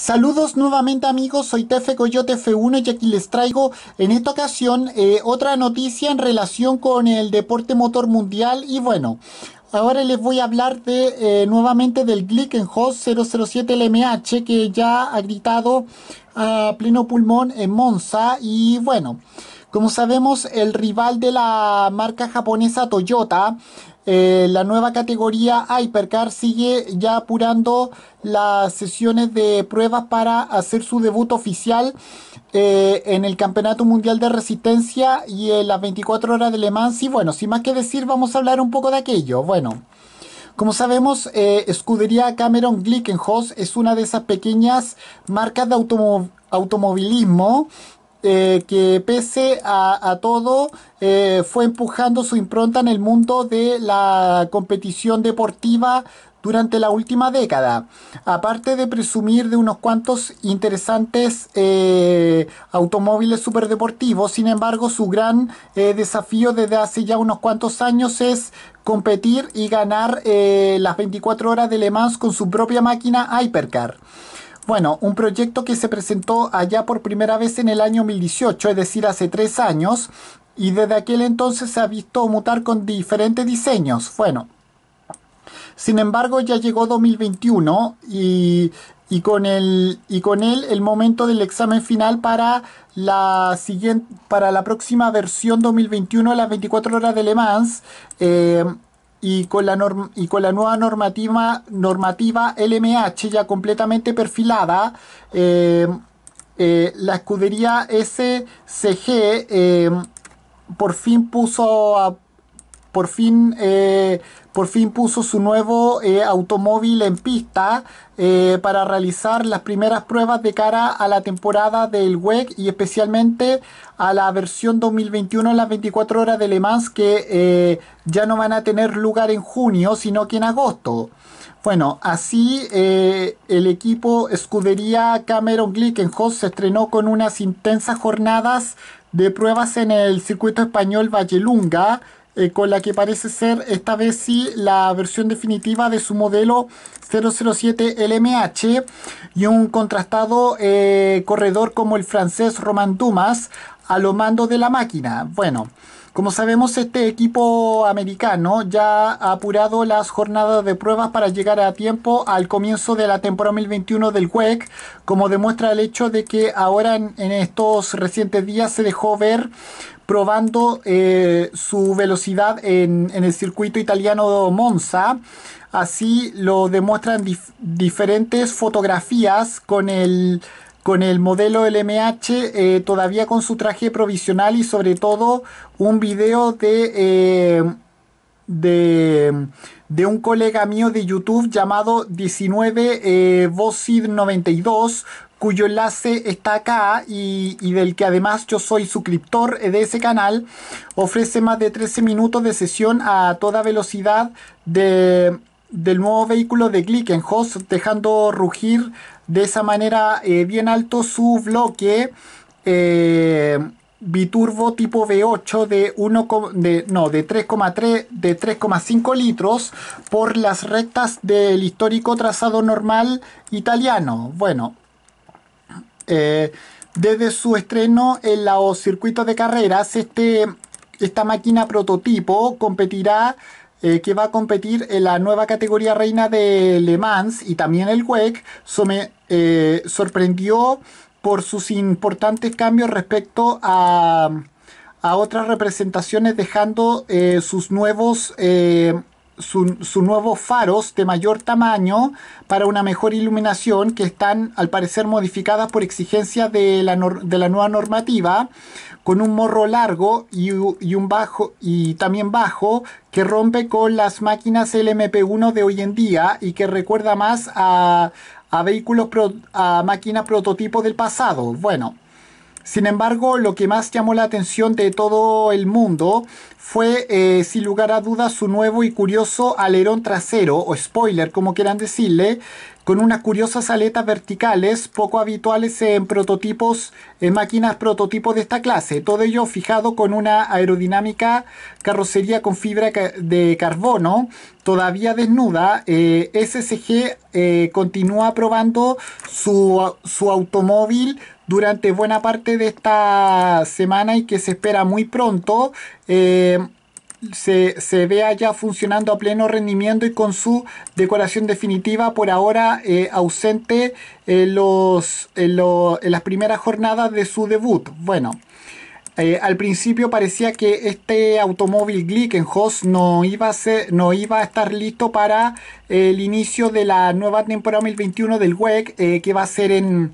Saludos nuevamente amigos, soy Tefe Coyote F1 y aquí les traigo en esta ocasión eh, otra noticia en relación con el deporte motor mundial y bueno, ahora les voy a hablar de eh, nuevamente del Glickenhaus 007 LMH que ya ha gritado a pleno pulmón en Monza y bueno... Como sabemos, el rival de la marca japonesa Toyota eh, la nueva categoría Hypercar sigue ya apurando las sesiones de pruebas para hacer su debut oficial eh, en el Campeonato Mundial de Resistencia y en las 24 horas de Le Mans. Y bueno, sin más que decir, vamos a hablar un poco de aquello. Bueno. Como sabemos, eh, Escudería Cameron Glickenhaus es una de esas pequeñas marcas de automovilismo eh, que pese a, todo eh, fue empujando su impronta en el mundo de la competición deportiva durante la última década. Aparte de presumir de unos cuantos interesantes eh, automóviles superdeportivos, sin embargo, su gran desafío desde hace ya unos cuantos años es competir y ganar las 24 horas de Le Mans con su propia máquina Hypercar. Bueno, un proyecto que se presentó allá por primera vez en el año 2018, es decir, hace tres años, y desde aquel entonces se ha visto mutar con diferentes diseños. Bueno, sin embargo, ya llegó 2021 y, con, el, y con él el momento del examen final para la, siguiente, para la próxima versión 2021 de las 24 horas de Le Mans. Eh, y con la, y con la nueva normativa, normativa LMH ya completamente perfilada, eh, eh, la escudería SCG eh, por fin puso por fin por fin puso su nuevo eh, automóvil en pista eh, para realizar las primeras pruebas de cara a la temporada del WEC y especialmente a la versión 2021 las 24 horas de Le Mans que eh, ya no van a tener lugar en junio sino que en agosto. Bueno, así el equipo Escudería Cameron Glickenhaus se estrenó con unas intensas jornadas de pruebas en el circuito español Vallelunga, eh, con la que parece ser esta vez sí la versión definitiva de su modelo 007 LMH y un contrastado eh, corredor como el francés román Dumas a lo mando de la máquina. Bueno, como sabemos, este equipo americano ya ha apurado las jornadas de pruebas para llegar a tiempo al comienzo de la temporada 2021 del WEC, como demuestra el hecho de que ahora en estos recientes días se dejó ver probando eh, su velocidad en, el circuito italiano Monza. Así lo demuestran diferentes fotografías con el, con el modelo LMH eh, todavía con su traje provisional y sobre todo un video de, eh, de, un colega mío de YouTube llamado 19 eh, 92 cuyo enlace está acá y, del que además yo soy suscriptor de ese canal, ofrece más de 13 minutos de sesión a toda velocidad de, del nuevo vehículo de Glickenhaus, dejando rugir de esa manera eh, bien alto su bloque eh, biturbo tipo V8 de de, no, de 3,3 de 3,5 litros por las rectas del histórico trazado normal italiano. Bueno, eh, desde su estreno en los circuitos de carreras, este, esta máquina prototipo competirá, eh, que va a competir en la nueva categoría reina de Le Mans y también el WEC, eh, sorprendió por sus importantes cambios respecto a, otras representaciones, dejando sus nuevos su, nuevos faros de mayor tamaño para una mejor iluminación que están al parecer modificadas por exigencia de la, nueva normativa con un morro largo y, un bajo y también bajo que rompe con las máquinas LMP1 de hoy en día y que recuerda más a, a vehículos a máquinas prototipos del pasado bueno sin embargo, lo que más llamó la atención de todo el mundo fue, eh, sin lugar a dudas, su nuevo y curioso alerón trasero, o spoiler, como quieran decirle, con unas curiosas aletas verticales poco habituales en prototipos, en máquinas prototipos de esta clase. Todo ello fijado con una aerodinámica carrocería con fibra de carbono, todavía desnuda. Eh, SSG eh, continúa probando su, su automóvil durante buena parte de esta semana y que se espera muy pronto. Eh, se, se, vea ya funcionando a pleno rendimiento y con su decoración definitiva por ahora eh, ausente en, los, las primeras jornadas de su debut. Bueno, eh, al principio parecía que este automóvil Glickenhaus no iba a, no iba a estar listo para el inicio de la nueva temporada 2021 del WEC, eh, que va a ser en,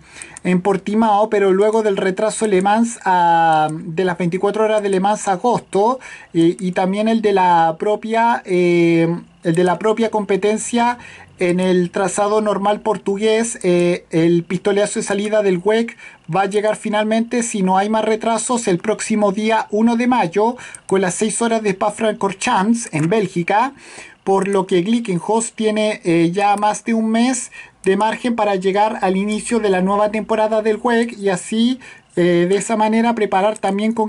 Portimao, pero luego del retraso Le Mans de las 24 horas de Le Mans a agosto eh, y también el de la propia, el de la propia competencia en el trazado normal portugués, eh, el pistoleazo de salida del WEC va a llegar finalmente, si no hay más retrasos, el próximo día 1 de mayo, con las 6 horas de Spa-Francorchamps en Bélgica, por lo que Glickenhaus tiene eh, ya más de un mes de margen para llegar al inicio de la nueva temporada del WEC y así, eh, de esa manera, preparar también con,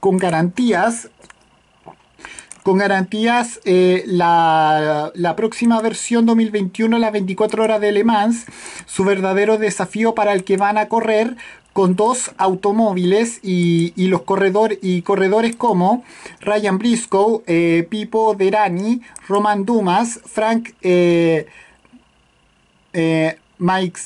con garantías con garantías eh, la, próxima versión 2021, las 24 horas de Le Mans, su verdadero desafío para el que van a correr con dos automóviles y, los y corredores como Ryan Briscoe, eh, Pipo Derani, Roman Dumas, Frank eh, eh Mike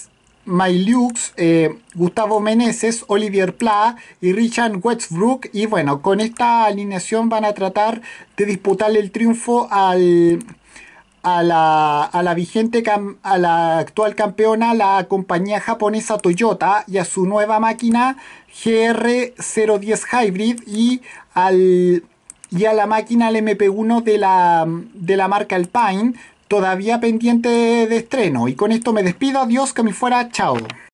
mylux eh, Gustavo Meneses, Olivier Pla y Richard Westbrook. Y bueno, con esta alineación van a tratar de disputarle el triunfo al, a, la, vigente a la actual campeona, la compañía japonesa Toyota, y a su nueva máquina GR010 Hybrid y al a la máquina MP1 de la, de la marca Alpine todavía pendiente de estreno. Y con esto me despido, adiós, que me fuera, chao.